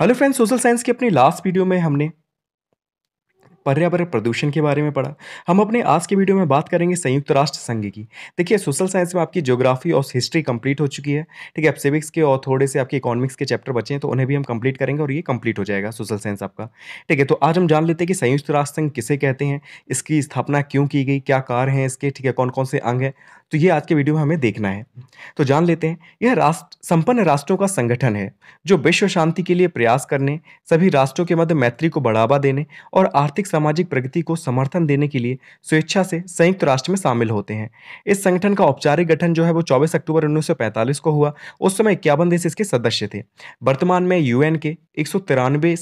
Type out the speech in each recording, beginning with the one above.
hello friends social science की अपनी last video में हमने पर्यावरण प्रदूषण के बारे में पढ़ा हम अपने आज के वीडियो में बात करेंगे संयुक्त राष्ट्र संघ की देखिए सोशल साइंस में आपकी ज्योग्राफी और हिस्ट्री कंप्लीट हो चुकी है ठीक है अब सिविक्स के और थोड़े से आपके इकोनॉमिक्स के चैप्टर बचे हैं तो उन्हें भी हम कंप्लीट करेंगे और ये कंप्लीट हो जाएगा सोशल साइंस आपका ठीक है तो आज हम जान लेते हैं कि संयुक्त राष्ट्र संघ किसे कहते हैं इसकी स्थापना क्यों की गई क्या कार हैं इसके ठीक है कौन कौन से अंग हैं तो ये आज के वीडियो में हमें देखना है तो जान लेते हैं यह राष्ट्र संपन्न राष्ट्रों का संगठन है जो विश्व शांति के लिए प्रयास करने सभी राष्ट्रों के मध्य मैत्री को बढ़ावा देने और आर्थिक सामाजिक प्रगति को समर्थन देने के लिए स्वेच्छा से संयुक्त राष्ट्र में शामिल होते हैं इस संगठन का औपचारिक गठन जो है वो चौबीस अक्टूबर उन्नीस को हुआ उस समय इक्यावन देश इसके सदस्य थे वर्तमान में यूएन के एक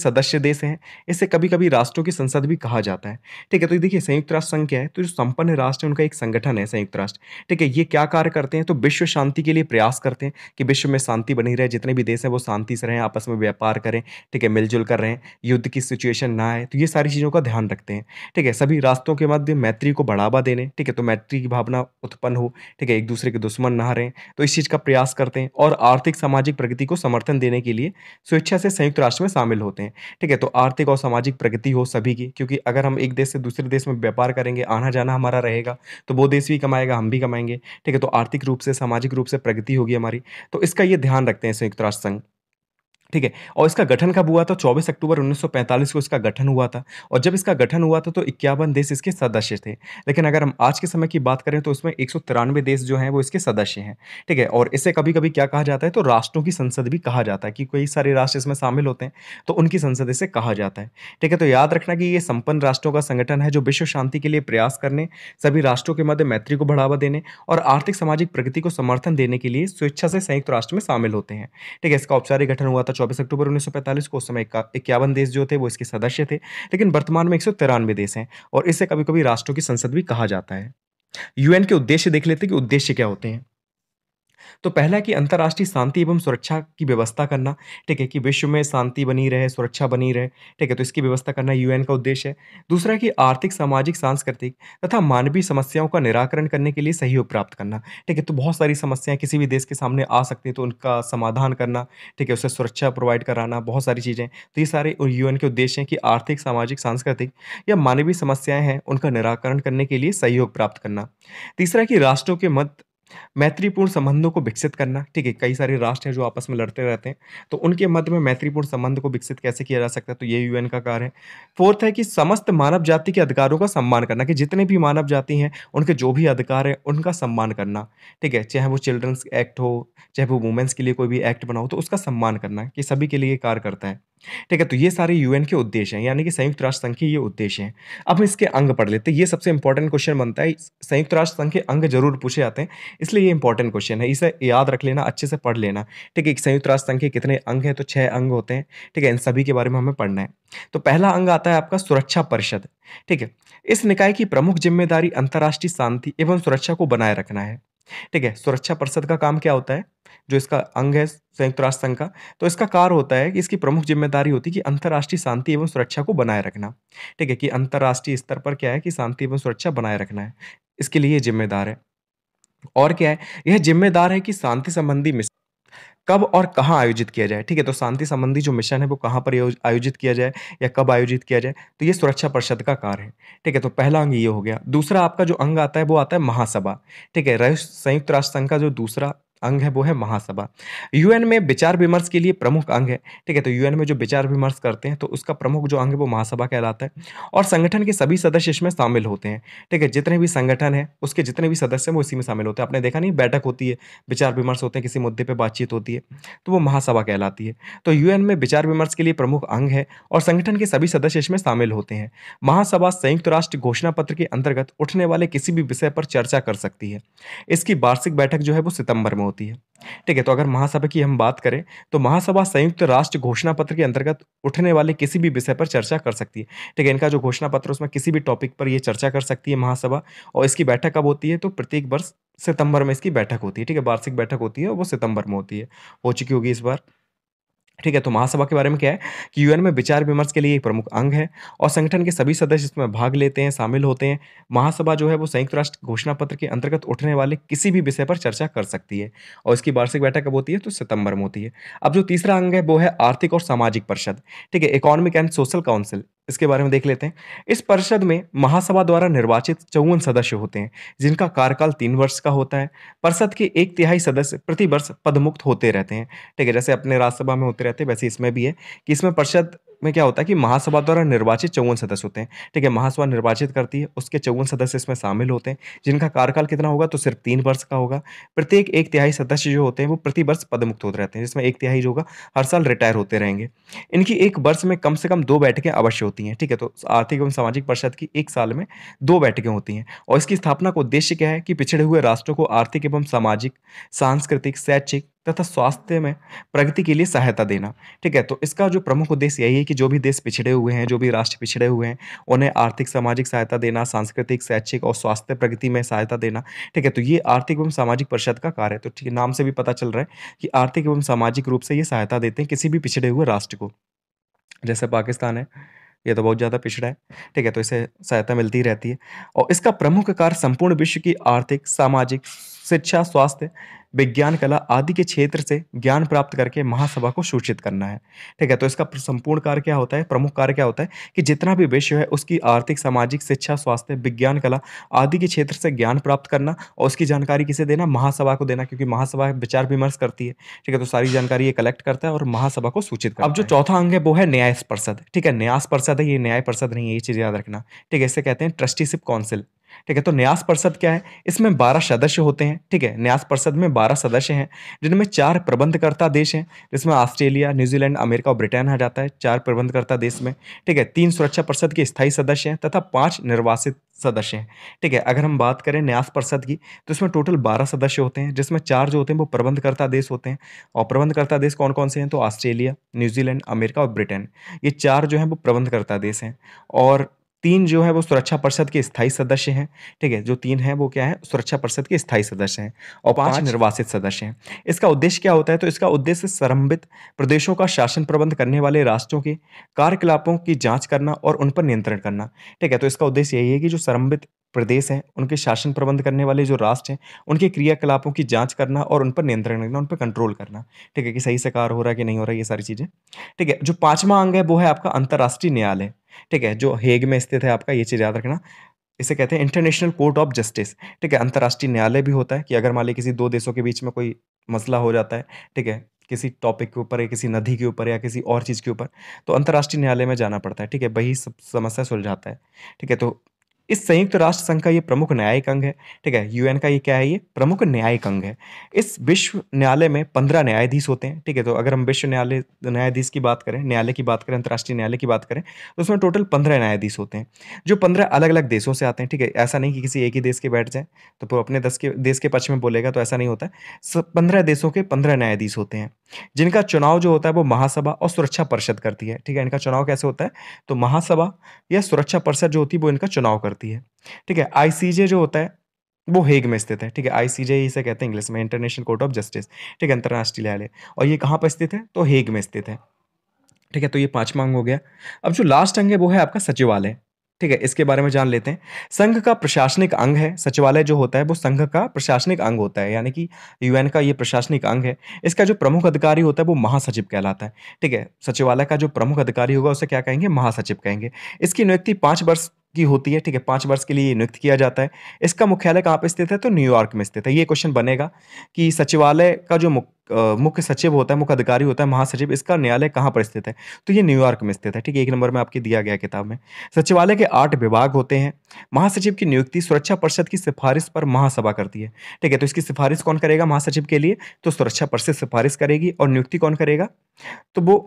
सदस्य देश हैं इसे कभी कभी राष्ट्रों की संसद भी कहा जाता है ठीक है तो देखिए संयुक्त राष्ट्र संघ क्या है तो जो संपन्न राष्ट्र उनका एक संगठन है संयुक्त राष्ट्र ठीक ठीक है ये क्या कार्य करते हैं तो विश्व शांति के लिए प्रयास करते हैं कि विश्व में शांति बनी रहे जितने भी देश हैं वो शांति से रहें आपस में व्यापार करें ठीक है मिलजुल कर रहें युद्ध की सिचुएशन ना आए तो ये सारी चीज़ों का ध्यान रखते हैं ठीक है सभी रास्तों के मध्य मैत्री को बढ़ावा देने ठीक है तो मैत्री की भावना उत्पन्न हो ठीक है एक दूसरे के दुश्मन ना रहें तो इस चीज़ का प्रयास करते हैं और आर्थिक सामाजिक प्रगति को समर्थन देने के लिए स्वेच्छा से संयुक्त राष्ट्र में शामिल होते हैं ठीक है तो आर्थिक और सामाजिक प्रगति हो सभी की क्योंकि अगर हम एक देश से दूसरे देश में व्यापार करेंगे आना जाना हमारा रहेगा तो वो देश भी कमाएगा हम भी कमाएंगे जाएंगे ठीक है तो आर्थिक रूप से सामाजिक रूप से प्रगति होगी हमारी तो इसका ये ध्यान रखते हैं संयुक्त राष्ट्र संघ ठीक है और इसका गठन कब हुआ था 24 अक्टूबर 1945 को इसका गठन हुआ था और जब इसका गठन हुआ था तो इक्यावन देश इसके सदस्य थे लेकिन अगर हम आज के समय की बात करें तो इसमें एक देश जो हैं वो इसके सदस्य हैं ठीक है और इसे कभी कभी क्या कहा जाता है तो राष्ट्रों की संसद भी कहा जाता है कि कई सारे राष्ट्र इसमें शामिल होते हैं तो उनकी संसद इसे कहा जाता है ठीक है तो याद रखना कि ये संपन्न राष्ट्रों का संगठन है जो विश्व शांति के लिए प्रयास करने सभी राष्ट्रों के मध्य मैत्री को बढ़ावा देने और आर्थिक सामाजिक प्रगति को समर्थन देने के लिए स्वेच्छा से संयुक्त राष्ट्र में शामिल होते हैं ठीक है इसका औपचारिक गठन हुआ था चौबीस अक्टूबर 1945 को उस समय इक्यावन देश जो थे वो इसके सदस्य थे लेकिन वर्तमान में एक देश हैं और इसे कभी कभी राष्ट्रों की संसद भी कहा जाता है यूएन के उद्देश्य देख लेते हैं कि उद्देश्य क्या होते हैं तो पहला कि अंतर्राष्ट्रीय शांति एवं सुरक्षा की व्यवस्था करना ठीक है कि विश्व में शांति बनी रहे सुरक्षा बनी रहे ठीक है तो इसकी व्यवस्था करना यूएन का उद्देश्य है दूसरा कि आर्थिक सामाजिक सांस्कृतिक तथा मानवीय समस्याओं का निराकरण करने के लिए सहयोग प्राप्त करना ठीक है तो बहुत सारी समस्याएं किसी भी देश के सामने आ सकती हैं तो उनका समाधान करना ठीक है उसे सुरक्षा प्रोवाइड कराना बहुत सारी चीज़ें तो ये सारे यू के उद्देश्य हैं कि आर्थिक सामाजिक सांस्कृतिक या मानवीय समस्याएँ हैं उनका निराकरण करने के लिए सहयोग प्राप्त करना तीसरा कि राष्ट्रों के मत मैत्रीपूर्ण संबंधों को विकसित करना ठीक है कई सारे राष्ट्र हैं जो आपस में लड़ते रहते हैं तो उनके मध्य में मैत्रीपूर्ण संबंध को विकसित कैसे किया जा सकता है तो ये यूएन का कार्य है फोर्थ है कि समस्त मानव जाति के अधिकारों का सम्मान करना कि जितने भी मानव जाति हैं उनके जो भी अधिकार हैं उनका सम्मान करना ठीक है चाहे वो चिल्ड्रंस एक्ट हो चाहे वो वुमेंस के लिए कोई भी एक्ट बनाओ तो उसका सम्मान करना कि सभी के लिए कार्य करता है ठीक है तो ये सारे यूएन के उद्देश्य हैं यानी कि संयुक्त राष्ट्र संघ के ये उद्देश्य हैं अब हम इसके अंग पढ़ लेते हैं ये सबसे इंपॉर्टेंट क्वेश्चन बनता है संयुक्त राष्ट्र संघ के अंग जरूर पूछे जाते हैं इसलिए ये इंपॉर्टेंट क्वेश्चन है इसे याद रख लेना अच्छे से पढ़ लेना ठीक है संयुक्त राष्ट्र संघ के कितने अंग हैं तो छः अंग होते हैं ठीक है इन सभी के बारे में हमें पढ़ना है तो पहला अंग आता है आपका सुरक्षा परिषद ठीक है इस निकाय की प्रमुख जिम्मेदारी अंतर्राष्ट्रीय शांति एवं सुरक्षा को बनाए रखना है ठीक है सुरक्षा परिषद का काम क्या होता है जो इसका अंग है संयुक्त राष्ट्र संघ का तो इसका कार होता है कि इसकी प्रमुख जिम्मेदारी होती है कि अंतर्राष्ट्रीय शांति एवं सुरक्षा को बनाए रखना ठीक है कि अंतर्राष्ट्रीय स्तर पर क्या है कि शांति एवं सुरक्षा बनाए रखना है इसके लिए जिम्मेदार है और क्या है यह जिम्मेदार है कि शांति संबंधी मिशन कब और कहाँ आयोजित किया जाए ठीक है तो शांति संबंधी जो मिशन है वो कहाँ पर आयोजित किया जाए या कब आयोजित किया जाए तो ये सुरक्षा परिषद का कार्य है ठीक है तो पहला अंग ये हो गया दूसरा आपका जो अंग आता है वो आता है महासभा ठीक है संयुक्त राष्ट्र संघ का जो दूसरा अंग है वो है महासभा यूएन में विचार विमर्श के लिए प्रमुख अंग है ठीक है तो यूएन में जो विचार विमर्श करते हैं तो उसका प्रमुख जो अंग है वो महासभा कहलाता है और संगठन के सभी सदस्य इसमें शामिल होते हैं ठीक है जितने भी संगठन है उसके जितने भी सदस्य हैं वो इसी में शामिल होते हैं आपने देखा नहीं बैठक होती है विचार विमर्श होते हैं किसी मुद्दे पर बातचीत होती है तो वो महासभा कहलाती है तो यूएन में विचार विमर्श के लिए प्रमुख अंग है और संगठन के सभी सदस्य इसमें शामिल होते हैं महासभा संयुक्त राष्ट्र घोषणा पत्र के अंतर्गत उठने वाले किसी भी विषय पर चर्चा कर सकती है इसकी वार्षिक बैठक जो है वो सितंबर में होती है ठीक है तो अगर महासभा की हम बात करें तो महासभा संयुक्त राष्ट्र घोषणा पत्र के अंतर्गत उठने वाले किसी भी विषय पर चर्चा कर सकती है ठीक है इनका जो घोषणा पत्र उसमें किसी भी टॉपिक पर ये चर्चा कर सकती है महासभा और इसकी बैठक कब होती है तो प्रत्येक वर्ष सितंबर में इसकी बैठक होती है ठीक है वार्षिक बैठक होती है वो सितंबर में होती है हो चुकी होगी इस बार ठीक है तो महासभा के बारे में क्या है कि यूएन में विचार विमर्श के लिए एक प्रमुख अंग है और संगठन के सभी सदस्य इसमें भाग लेते हैं शामिल होते हैं महासभा जो है वो संयुक्त राष्ट्र घोषणा पत्र के अंतर्गत उठने वाले किसी भी विषय पर चर्चा कर सकती है और इसकी वार्षिक बैठक कब होती है तो सितंबर में होती है अब जो तीसरा अंग है वो है आर्थिक और सामाजिक परिषद ठीक है इकोनॉमिक एंड सोशल काउंसिल इसके बारे में देख लेते हैं इस परिषद में महासभा द्वारा निर्वाचित चौवन सदस्य होते हैं जिनका कार्यकाल तीन वर्ष का होता है परिषद के एक तिहाई सदस्य प्रतिवर्ष पदमुक्त होते रहते हैं ठीक है जैसे अपने राज्यसभा में होते रहते हैं वैसे इसमें भी है कि इसमें परिषद में क्या होता है कि महासभा द्वारा निर्वाचित चौवन सदस्य होते हैं ठीक है महासभा निर्वाचित करती है उसके चौवन सदस्य इसमें शामिल होते हैं जिनका कार्यकाल कितना होगा तो सिर्फ तीन वर्ष का होगा प्रत्येक एक तिहाई सदस्य जो होते हैं वो प्रति वर्ष पदमुक्त होते रहते हैं जिसमें एक तिहाई जो होगा हर साल रिटायर होते रहेंगे इनकी एक वर्ष में कम से कम दो बैठकें अवश्य होती हैं ठीक है तो आर्थिक एवं सामाजिक परिषद की एक साल में दो बैठकें होती हैं और इसकी स्थापना का उद्देश्य क्या है कि पिछड़े हुए राष्ट्रों को आर्थिक एवं सामाजिक सांस्कृतिक शैक्षिक तथा स्वास्थ्य में प्रगति के लिए सहायता देना ठीक है तो इसका जो प्रमुख उद्देश्य यही है कि जो भी देश पिछड़े हुए हैं जो भी राष्ट्र पिछड़े हुए हैं उन्हें आर्थिक सामाजिक सहायता देना सांस्कृतिक शैक्षिक और स्वास्थ्य प्रगति में सहायता देना ठीक है तो ये आर्थिक एवं सामाजिक परिषद का कार्य है तो ठीक नाम से भी पता चल रहा है कि आर्थिक एवं सामाजिक रूप से ये सहायता देते हैं किसी भी पिछड़े हुए राष्ट्र को जैसे पाकिस्तान है ये तो बहुत ज़्यादा पिछड़ा है ठीक है तो इसे सहायता मिलती रहती है और इसका प्रमुख कार्य संपूर्ण विश्व की आर्थिक सामाजिक शिक्षा स्वास्थ्य विज्ञान कला आदि के क्षेत्र से ज्ञान प्राप्त करके महासभा को सूचित करना है ठीक है तो इसका संपूर्ण कार्य क्या होता है प्रमुख कार्य क्या होता है कि जितना भी विषय है उसकी आर्थिक सामाजिक शिक्षा स्वास्थ्य विज्ञान कला आदि के क्षेत्र से ज्ञान प्राप्त करना और उसकी जानकारी किसे देना महासभा को देना क्योंकि महासभा विचार विमर्श करती है ठीक है तो सारी जानकारी ये कलेक्ट करता है और महासभा को सूचित करता अब जो चौथा अंग है वो है न्याय परिषद ठीक है न्यास परिषद है ये न्याय परिषद नहीं है ये चीज़ याद रखना ठीक है इसे कहते हैं ट्रस्टीशिप काउंसिल ठीक है तो न्यास परिषद क्या है इसमें बारह सदस्य होते हैं ठीक है न्यास परिषद में बारह सदस्य हैं जिनमें चार प्रबंधकर्ता देश हैं जिसमें ऑस्ट्रेलिया न्यूजीलैंड अमेरिका और ब्रिटेन आ जाता है चार प्रबंधकर्ता देश में ठीक है तीन सुरक्षा परिषद के स्थायी सदस्य हैं तथा पाँच निर्वासित सदस्य हैं ठीक है अगर हम बात करें न्यास परिषद की तो इसमें टोटल बारह सदस्य होते हैं जिसमें चार जो होते हैं वो प्रबंधकर्ता देश होते हैं और प्रबंधकर्ता देश कौन कौन से हैं तो ऑस्ट्रेलिया न्यूजीलैंड अमेरिका और ब्रिटेन ये चार जो हैं वो प्रबंधकर्ता देश हैं और तीन जो है वो सुरक्षा परिषद के स्थायी सदस्य हैं ठीक है जो तीन हैं वो क्या है सुरक्षा परिषद के स्थायी सदस्य हैं और पांच निर्वासित सदस्य हैं इसका उद्देश्य क्या होता है तो इसका उद्देश्य संरंभित प्रदेशों का शासन प्रबंध करने वाले राष्ट्रों के कार्यकलापों की जांच करना और उन पर नियंत्रण करना ठीक है तो इसका उद्देश्य यही है कि जो संरंभित प्रदेश हैं उनके शासन प्रबंध करने वाले जो राष्ट्र हैं उनके क्रियाकलापों की जांच करना और उन पर नियंत्रण रखना उन पर कंट्रोल करना ठीक है कि सही से कार्य हो रहा है कि नहीं हो रहा है ये सारी चीज़ें ठीक है जो पाँचवा अंग है वो है आपका अंतर्राष्ट्रीय न्यायालय ठीक है जो हेग में स्थित है आपका ये चीज़ याद रखना इसे कहते हैं इंटरनेशनल कोर्ट ऑफ जस्टिस ठीक है अंतर्राष्ट्रीय न्यायालय भी होता है कि अगर मान ली किसी दो देशों के बीच में कोई मसला हो जाता है ठीक है किसी टॉपिक के ऊपर या किसी नदी के ऊपर या किसी और चीज़ के ऊपर तो अंतर्राष्ट्रीय न्यायालय में जाना पड़ता है ठीक है वही सब समस्या सुलझाता है ठीक है तो इस संयुक्त राष्ट्र संघ का ये प्रमुख न्यायिक अंग है ठीक है यूएन का ये क्या है ये प्रमुख न्यायिक अंग है इस विश्व न्यायालय में पंद्रह न्यायाधीश होते हैं ठीक है तो अगर हम विश्व न्यायालय न्यायाधीश की बात करें न्यायालय की बात करें अंतर्राष्ट्रीय न्यायालय की बात करें तो उसमें टोटल पंद्रह न्यायाधीश होते हैं जो पंद्रह अलग अलग देशों से आते हैं ठीक है ऐसा नहीं कि किसी एक ही देश के बैठ जाए तो अपने दस के देश के पक्ष में बोलेगा तो ऐसा नहीं होता पंद्रह देशों के पंद्रह न्यायाधीश होते हैं जिनका चुनाव जो होता है वो महासभा और सुरक्षा परिषद करती है ठीक है इनका चुनाव कैसे होता है तो महासभा या सुरक्षा परिषद जो होती है वो इनका चुनाव है करती है ठीक है आईसीजे जो होता है वो हेग में स्थित है ठीक है आईसीजे इसे कहते हैं इंग्लिश में इंटरनेशनल कोर्ट ऑफ जस्टिस ठीक है अंतर्राष्ट्रीय न्यायालय और ये कहाँ पर स्थित है तो हेग में स्थित है ठीक है तो ये पांचवा अंग हो गया अब जो लास्ट अंग है वो है आपका सचिवालय ठीक है इसके बारे में जान लेते हैं संघ का प्रशासनिक अंग है सचिवालय जो होता है वो संघ का प्रशासनिक अंग होता है यानी कि यूएन का ये प्रशासनिक अंग है इसका जो प्रमुख अधिकारी होता है वो महासचिव कहलाता है ठीक है सचिवालय का जो प्रमुख अधिकारी होगा उसे क्या कहेंगे महासचिव कहेंगे इसकी नियुक्ति पाँच वर्ष की होती है ठीक है पाँच वर्ष के लिए नियुक्त किया जाता है इसका मुख्यालय कहाँ पर स्थित है तो न्यूयॉर्क में स्थित है ये क्वेश्चन बनेगा कि सचिवालय का जो मुख्य सचिव होता है मुख्य अधिकारी होता है महासचिव इसका न्यायालय कहाँ पर स्थित है तो ये न्यूयॉर्क में स्थित है ठीक है एक नंबर में आपकी दिया गया किताब में सचिवालय के आठ विभाग होते हैं महासचिव की नियुक्ति सुरक्षा परिषद की सिफारिश पर महासभा करती है ठीक है तो इसकी सिफारिश कौन करेगा महासचिव के लिए तो सुरक्षा परिषद सिफारिश करेगी और नियुक्ति कौन करेगा तो वो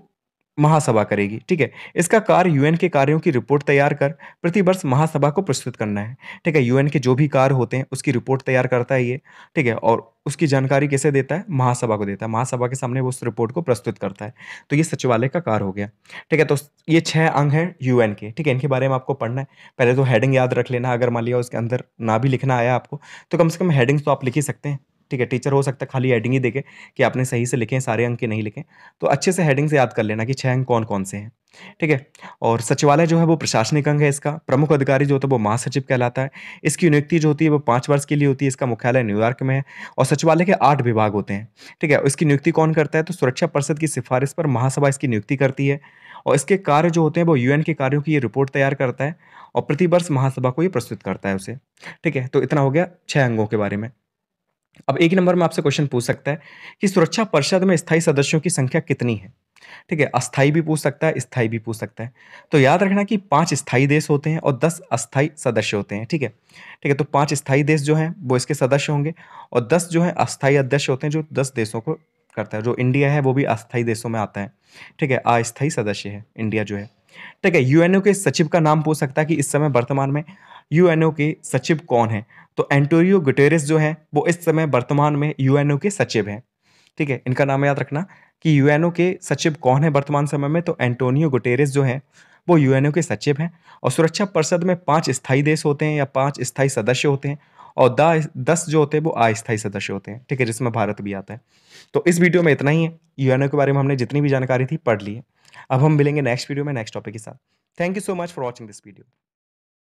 महासभा करेगी ठीक है इसका कार्य यूएन के कार्यों की रिपोर्ट तैयार कर प्रतिवर्ष महासभा को प्रस्तुत करना है ठीक है यूएन के जो भी कार्य होते हैं उसकी रिपोर्ट तैयार करता है ये ठीक है और उसकी जानकारी कैसे देता है महासभा को देता है महासभा के सामने वो उस रिपोर्ट को प्रस्तुत करता है तो ये सचिवालय का कार्य हो गया ठीक है तो ये छः अंग हैं यूएन के ठीक है इनके बारे में आपको पढ़ना है पहले तो हेडिंग याद रख लेना अगर मान लिया उसके अंदर ना भी लिखना आया आपको तो कम से कम हेडिंग्स तो आप लिख ही सकते हैं ठीक है टीचर हो सकता है खाली हेडिंग ही देखे कि आपने सही से लिखे सारे अंक के नहीं लिखे तो अच्छे से हेडिंग से याद कर लेना कि छः अंक कौन कौन से हैं ठीक है और सचिवालय जो है वो प्रशासनिक अंग है इसका प्रमुख अधिकारी जो होता है वो महासचिव कहलाता है इसकी नियुक्ति जो होती है वो पाँच वर्ष के लिए होती है इसका मुख्यालय न्यूयॉर्क में है और सचिवालय के आठ विभाग होते हैं ठीक है इसकी नियुक्ति कौन करता है तो सुरक्षा परिषद की सिफारिश पर महासभा इसकी नियुक्ति करती है और इसके कार्य जो होते हैं वो यूएन के कार्यों की ये रिपोर्ट तैयार करता है और प्रतिवर्ष महासभा को ये प्रस्तुत करता है उसे ठीक है तो इतना हो गया छः अंगों के बारे में अब एक नंबर में आपसे क्वेश्चन पूछ सकता है कि सुरक्षा परिषद में स्थायी सदस्यों की संख्या कितनी है ठीक है अस्थाई भी पूछ सकता है स्थाई भी पूछ सकता है तो याद रखना कि पांच स्थाई देश होते हैं और दस अस्थाई सदस्य होते हैं ठीक है ठीक है तो पांच स्थाई देश जो हैं वो इसके सदस्य होंगे और दस जो है अस्थाई अध्यक्ष होते हैं जो दस देशों को करता है जो इंडिया है वो भी अस्थाई देशों में आता है ठीक है अस्थाई सदस्य है इंडिया जो है ठीक है यूएनओ के सचिव का नाम पूछ सकता है कि इस समय वर्तमान में यूएनओ के सचिव कौन है तो एंटोरियो गुटेरिस जो है वो इस समय वर्तमान में यूएनओ के सचिव हैं ठीक है इनका नाम याद रखना कि यूएनओ के सचिव कौन है वर्तमान समय में तो एंटोनियो गुटेरिस जो है वो यूएनओ के सचिव हैं और सुरक्षा परिषद में पांच स्थायी देश होते हैं या पांच स्थायी सदस्य होते हैं और द दस जो होते हैं वो अस्थायी सदस्य होते हैं ठीक है जिसमें भारत भी आता है तो इस वीडियो में इतना ही है यूएनओ के बारे में हमने जितनी भी जानकारी थी पढ़ ली है अब हम मिलेंगे नेक्स्ट वीडियो में नेक्स्ट टॉपिक के साथ thank you so much for watching this video